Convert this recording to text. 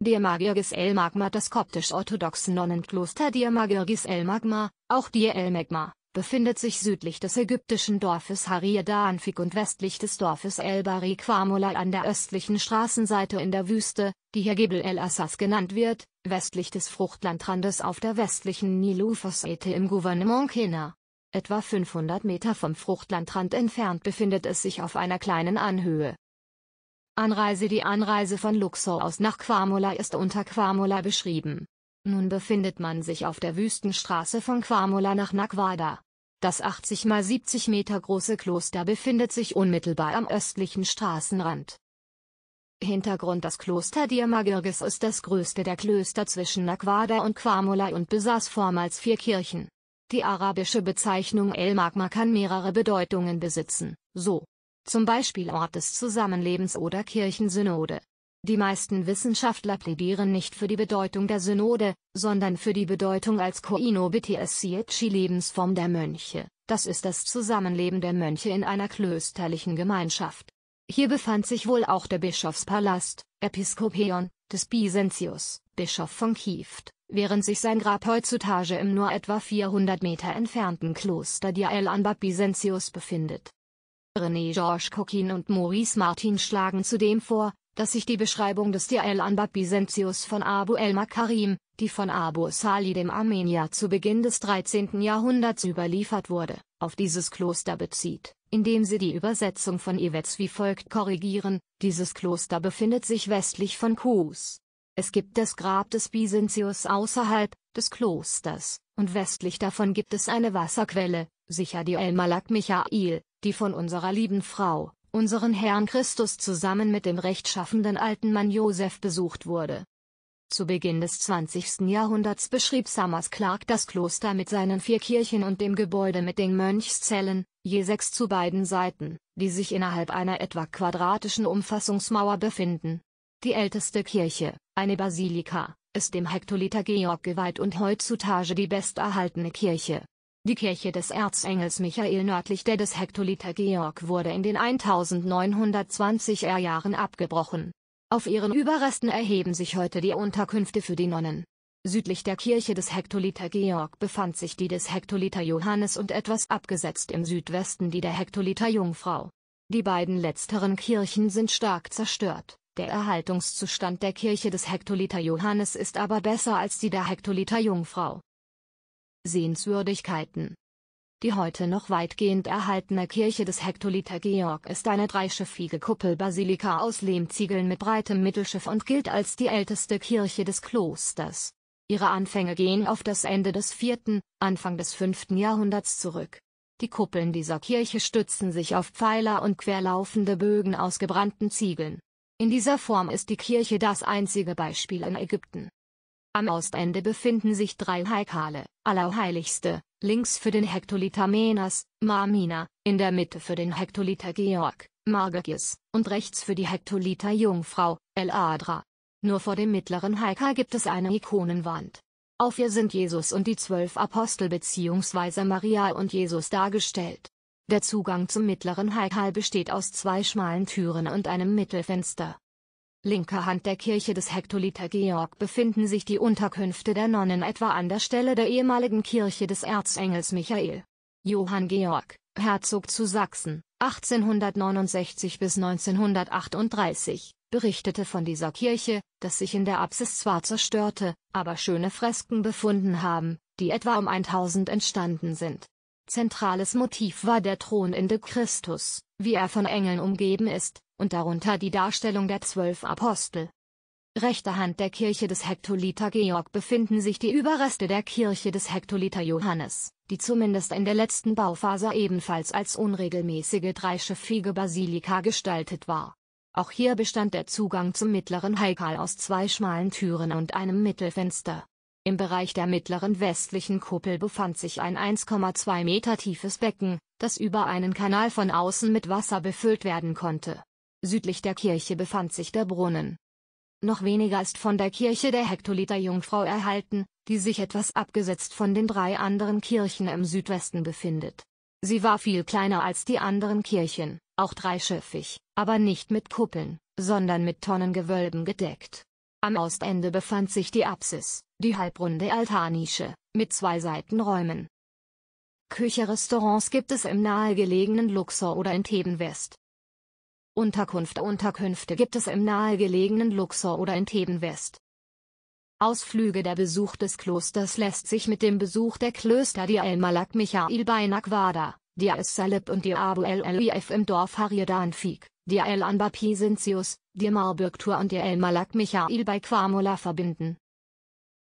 Diyamagirgis El Magma Das koptisch-orthodoxe Nonnenkloster Diyamagirgis El Magma, auch Dir El Magma, befindet sich südlich des ägyptischen Dorfes Harieda Anfik und westlich des Dorfes El Bari Kwamulai an der östlichen Straßenseite in der Wüste, die hier Gebel El Assas genannt wird, westlich des Fruchtlandrandes auf der westlichen Nilufosete im Gouvernement Kena. Etwa 500 Meter vom Fruchtlandrand entfernt befindet es sich auf einer kleinen Anhöhe, Anreise Die Anreise von Luxor aus nach Kwamula ist unter Kwamula beschrieben. Nun befindet man sich auf der Wüstenstraße von Kwamula nach Nakwada. Das 80 x 70 Meter große Kloster befindet sich unmittelbar am östlichen Straßenrand. Hintergrund Das Kloster Diamagirgis ist das größte der Klöster zwischen Nakwada und Kwamula und besaß vormals vier Kirchen. Die arabische Bezeichnung El Magma kann mehrere Bedeutungen besitzen, so zum Beispiel Ort des Zusammenlebens oder Kirchensynode. Die meisten Wissenschaftler plädieren nicht für die Bedeutung der Synode, sondern für die Bedeutung als Koino BTSCHI Lebensform der Mönche, das ist das Zusammenleben der Mönche in einer klösterlichen Gemeinschaft. Hier befand sich wohl auch der Bischofspalast, Episkopäon, des Byzantius, Bischof von Kieft, während sich sein Grab heutzutage im nur etwa 400 Meter entfernten Kloster Diel an Bad Byzantius befindet. René-Georges Coquin und Maurice Martin schlagen zudem vor, dass sich die Beschreibung des Dial Anba Byzantius von Abu el-Makarim, die von Abu Sali dem Armenier zu Beginn des 13. Jahrhunderts überliefert wurde, auf dieses Kloster bezieht, indem sie die Übersetzung von Iwetz wie folgt korrigieren, dieses Kloster befindet sich westlich von Kus. Es gibt das Grab des Byzantius außerhalb des Klosters, und westlich davon gibt es eine Wasserquelle, sicher die El-Malak Michael, die von unserer lieben Frau, unseren Herrn Christus zusammen mit dem rechtschaffenden alten Mann Josef besucht wurde. Zu Beginn des 20. Jahrhunderts beschrieb Summers Clark das Kloster mit seinen vier Kirchen und dem Gebäude mit den Mönchszellen, je sechs zu beiden Seiten, die sich innerhalb einer etwa quadratischen Umfassungsmauer befinden. Die älteste Kirche, eine Basilika, ist dem Hektoliter Georg geweiht und heutzutage die besterhaltene Kirche. Die Kirche des Erzengels Michael nördlich der des Hektoliter Georg wurde in den 1920er Jahren abgebrochen. Auf ihren Überresten erheben sich heute die Unterkünfte für die Nonnen. Südlich der Kirche des Hektoliter Georg befand sich die des Hektoliter Johannes und etwas abgesetzt im Südwesten die der Hektoliter Jungfrau. Die beiden letzteren Kirchen sind stark zerstört, der Erhaltungszustand der Kirche des Hektoliter Johannes ist aber besser als die der Hektoliter Jungfrau. Sehenswürdigkeiten die heute noch weitgehend erhaltene Kirche des Hektoliter Georg ist eine dreischiffige Kuppelbasilika aus Lehmziegeln mit breitem Mittelschiff und gilt als die älteste Kirche des Klosters. Ihre Anfänge gehen auf das Ende des 4., Anfang des 5. Jahrhunderts zurück. Die Kuppeln dieser Kirche stützen sich auf Pfeiler und querlaufende Bögen aus gebrannten Ziegeln. In dieser Form ist die Kirche das einzige Beispiel in Ägypten. Am Ostende befinden sich drei Heikale, Allerheiligste, links für den Hektoliter Menas, Marmina, in der Mitte für den Hektoliter Georg, Margagis, und rechts für die Hektoliter Jungfrau, El Adra. Nur vor dem mittleren Heikal gibt es eine Ikonenwand. Auf ihr sind Jesus und die zwölf Apostel bzw. Maria und Jesus dargestellt. Der Zugang zum mittleren Heikal besteht aus zwei schmalen Türen und einem Mittelfenster. Linker Hand der Kirche des Hektoliter Georg befinden sich die Unterkünfte der Nonnen etwa an der Stelle der ehemaligen Kirche des Erzengels Michael. Johann Georg, Herzog zu Sachsen, 1869 bis 1938, berichtete von dieser Kirche, dass sich in der Apsis zwar zerstörte, aber schöne Fresken befunden haben, die etwa um 1000 entstanden sind. Zentrales Motiv war der Thron thronende Christus, wie er von Engeln umgeben ist, und darunter die Darstellung der zwölf Apostel. Rechter Hand der Kirche des Hektoliter Georg befinden sich die Überreste der Kirche des Hektoliter Johannes, die zumindest in der letzten Bauphase ebenfalls als unregelmäßige dreischiffige Basilika gestaltet war. Auch hier bestand der Zugang zum mittleren Heikal aus zwei schmalen Türen und einem Mittelfenster. Im Bereich der mittleren westlichen Kuppel befand sich ein 1,2 Meter tiefes Becken, das über einen Kanal von außen mit Wasser befüllt werden konnte. Südlich der Kirche befand sich der Brunnen. Noch weniger ist von der Kirche der Hektoliter Jungfrau erhalten, die sich etwas abgesetzt von den drei anderen Kirchen im Südwesten befindet. Sie war viel kleiner als die anderen Kirchen, auch dreischiffig, aber nicht mit Kuppeln, sondern mit Tonnengewölben gedeckt. Am Ostende befand sich die Apsis, die halbrunde Altarnische, mit zwei Seitenräumen. Küche-Restaurants gibt es im nahegelegenen Luxor oder in Theben West, Unterkunft Unterkünfte gibt es im nahegelegenen Luxor oder in Theben West. Ausflüge Der Besuch des Klosters lässt sich mit dem Besuch der Klöster Dia El Malak Michael bei Nakwada, Dia Es Salib und Dia Abu El Elif im Dorf Hariadan Fik, Dia El Anba Pisintius, Dia Marburg Tour und Dia El Malak Michael bei Quamola verbinden.